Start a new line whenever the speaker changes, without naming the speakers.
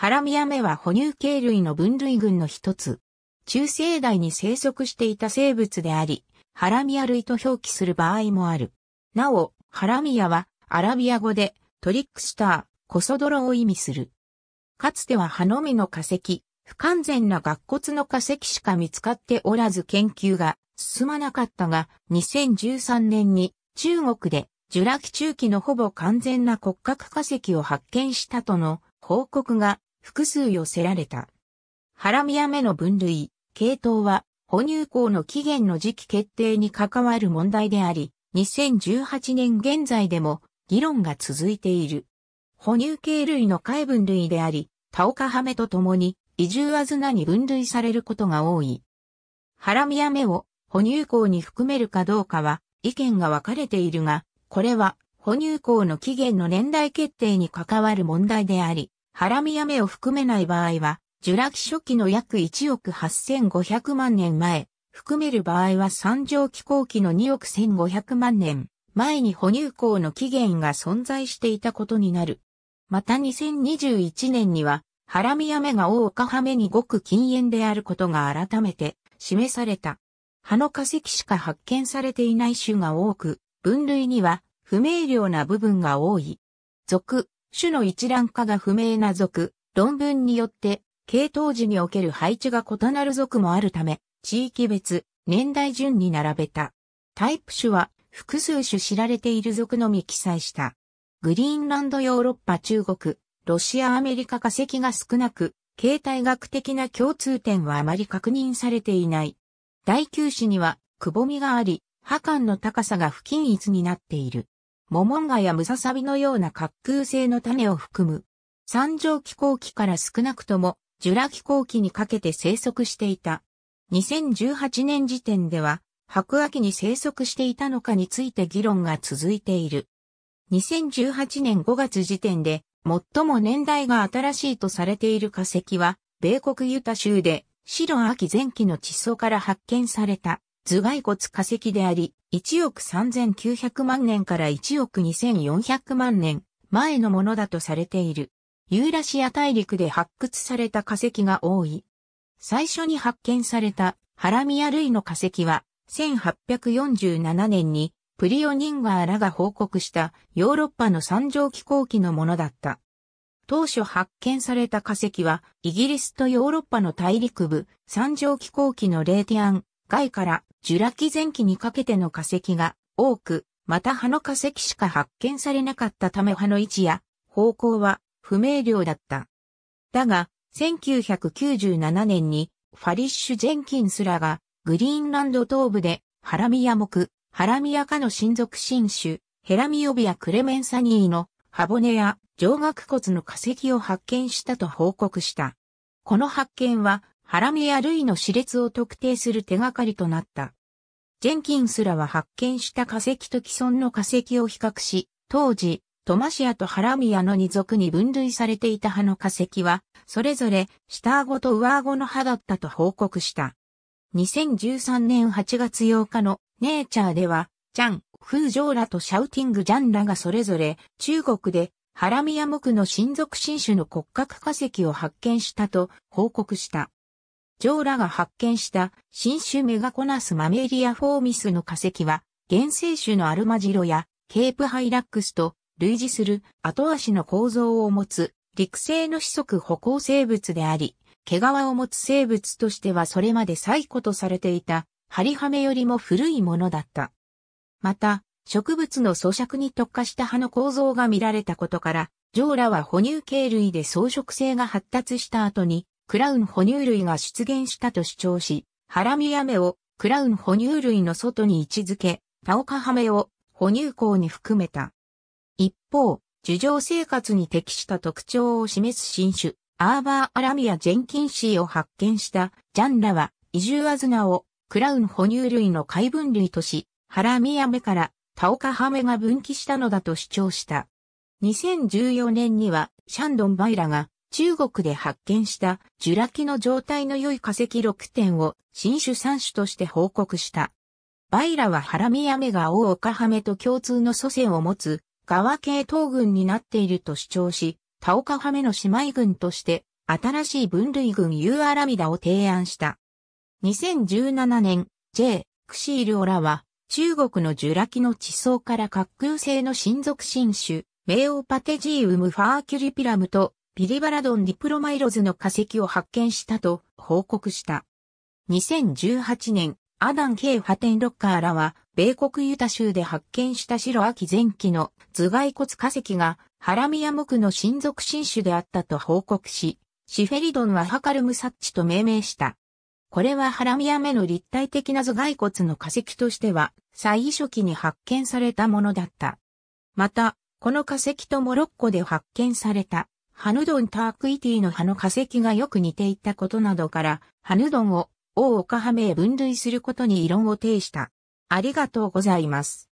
ハラミアメは哺乳系類の分類群の一つ。中生代に生息していた生物であり、ハラミア類と表記する場合もある。なお、ハラミアはアラビア語でトリックスター、コソドロを意味する。かつては歯のみの化石、不完全な顎骨の化石しか見つかっておらず研究が進まなかったが、2013年に中国でジュラ紀中期のほぼ完全な骨格化石を発見したとの報告が複数寄せられた。ハラミアメの分類、系統は、哺乳口の起源の時期決定に関わる問題であり、2018年現在でも議論が続いている。哺乳系類の海分類であり、タオカハメと共に移住アズナに分類されることが多い。ハラミアメを哺乳口に含めるかどうかは意見が分かれているが、これは哺乳口の起源の年代決定に関わる問題であり、ハラミアメを含めない場合は、ジュラ紀初期の約1億8500万年前、含める場合は三条紀候期の2億1500万年前に哺乳口の起源が存在していたことになる。また2021年には、ハラミアメが大岡ハメにごく禁煙であることが改めて示された。葉の化石しか発見されていない種が多く、分類には不明瞭な部分が多い。属、種の一覧化が不明な属、論文によって、系統時における配置が異なる属もあるため、地域別、年代順に並べた。タイプ種は複数種知られている属のみ記載した。グリーンランドヨーロッパ中国、ロシアアメリカ化石が少なく、形態学的な共通点はあまり確認されていない。第9種には、くぼみがあり、破間の高さが不均一になっている。モモンガやムササビのような滑空性の種を含む。三条気候機から少なくとも、ジュラ気候機にかけて生息していた。2018年時点では、白亜紀に生息していたのかについて議論が続いている。2018年5月時点で、最も年代が新しいとされている化石は、米国ユタ州で、白亜紀前期の地層から発見された。頭蓋骨化石であり、1億3900万年から1億2400万年前のものだとされている。ユーラシア大陸で発掘された化石が多い。最初に発見されたハラミア類の化石は、1847年にプリオニンガーらが報告したヨーロッパの三条気候期のものだった。当初発見された化石は、イギリスとヨーロッパの大陸部、三条気候機のレーティアン外からジュラ紀前期にかけての化石が多く、また葉の化石しか発見されなかったため葉の位置や方向は不明瞭だった。だが、1997年にファリッシュ・ジェンキンスらがグリーンランド東部でハラミア木、ハラミア科の親族新種、ヘラミオビア・クレメンサニーの歯骨や上顎骨の化石を発見したと報告した。この発見はハラミやルイの死列を特定する手がかりとなった。ジェンキンスらは発見した化石と既存の化石を比較し、当時、トマシアとハラミアの二族に分類されていた歯の化石は、それぞれ下顎と上顎の歯だったと報告した。2013年8月8日のネイチャーでは、ジャン、フージョーラとシャウティングジャンらがそれぞれ中国でハラミア目の親族新種の骨格化石を発見したと報告した。ジョーラが発見した新種メガコナスマメリアフォーミスの化石は、原生種のアルマジロやケープハイラックスと類似する後足の構造を持つ陸生の四足歩行生物であり、毛皮を持つ生物としてはそれまで最古とされていたハリハメよりも古いものだった。また、植物の咀嚼に特化した葉の構造が見られたことから、ジョーラは哺乳系類で装飾性が発達した後にクラウン哺乳類が出現したと主張し、ハラミアメをクラウン哺乳類の外に位置づけ、タオカハメを哺乳口に含めた。一方、樹上生活に適した特徴を示す新種、アーバーアラミア・ジェンキンシーを発見したジャンラは、イジュアズナをクラウン哺乳類の海分類とし、ハラミアメからタオカハメが分岐したのだと主張した。2014年にはシャンドン・バイラが中国で発見したジュラ紀の状態の良い化石6点を新種3種として報告した。バイラはハラミアメガオオカハメと共通の祖先を持つ側系統群になっていると主張し、タオカハメの姉妹群として新しい分類群ユーアラミダを提案した。2017年、J. クシールオラは中国のジュラ紀の地層から滑空性の親族新種、メオパテジウムファーキュリピラムとビリバラドン・ディプロマイロズの化石を発見したと報告した。2018年、アダン・ケイ・ハテンロッカーらは、米国ユタ州で発見した白秋前期の頭蓋骨化石が、ハラミヤ木の親族新種であったと報告し、シフェリドンはハカルムサッチと命名した。これはハラミヤ目の立体的な頭蓋骨の化石としては、最初期に発見されたものだった。また、この化石とモロッコで発見されたハヌドン・タークイティの葉の化石がよく似ていたことなどから、ハヌドンを、大岡ハメへ分類することに異論を呈した。ありがとうございます。